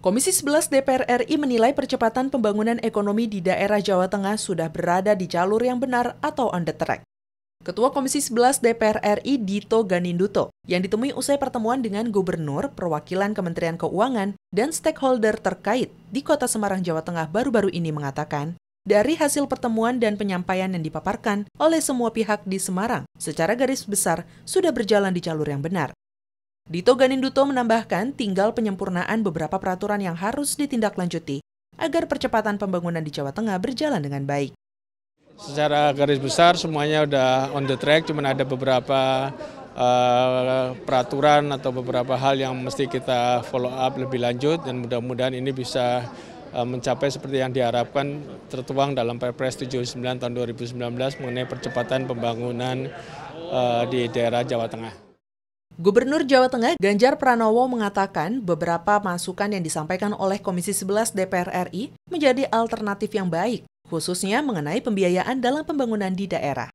Komisi 11 DPR RI menilai percepatan pembangunan ekonomi di daerah Jawa Tengah sudah berada di jalur yang benar atau on the track. Ketua Komisi 11 DPR RI Dito Ganinduto yang ditemui usai pertemuan dengan Gubernur, Perwakilan Kementerian Keuangan, dan stakeholder terkait di Kota Semarang, Jawa Tengah baru-baru ini mengatakan, dari hasil pertemuan dan penyampaian yang dipaparkan oleh semua pihak di Semarang, secara garis besar sudah berjalan di jalur yang benar. Dito Ganinduto menambahkan tinggal penyempurnaan beberapa peraturan yang harus ditindaklanjuti agar percepatan pembangunan di Jawa Tengah berjalan dengan baik. Secara garis besar semuanya sudah on the track, cuma ada beberapa uh, peraturan atau beberapa hal yang mesti kita follow up lebih lanjut dan mudah-mudahan ini bisa eh, mencapai seperti yang diharapkan tertuang dalam Perpres 79 tahun 2019 mengenai percepatan pembangunan uh, di daerah Jawa Tengah. Gubernur Jawa Tengah Ganjar Pranowo mengatakan beberapa masukan yang disampaikan oleh Komisi 11 DPR RI menjadi alternatif yang baik, khususnya mengenai pembiayaan dalam pembangunan di daerah.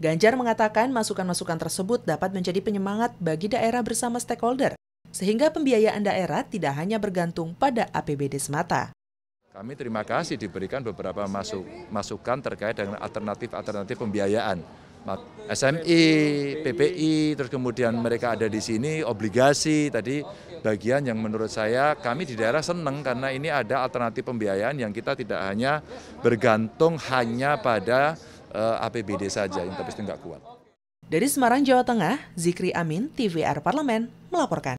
Ganjar mengatakan masukan-masukan tersebut dapat menjadi penyemangat bagi daerah bersama stakeholder, sehingga pembiayaan daerah tidak hanya bergantung pada APBD semata. Kami terima kasih diberikan beberapa masuk, masukan terkait dengan alternatif-alternatif pembiayaan SMI, PPI, terus kemudian mereka ada di sini, obligasi tadi bagian yang menurut saya kami di daerah senang karena ini ada alternatif pembiayaan yang kita tidak hanya bergantung hanya pada uh, eh, APBD saja yang tapi itu nggak kuat. Dari Semarang, Jawa Tengah, Zikri Amin, TVR Parlemen, melaporkan.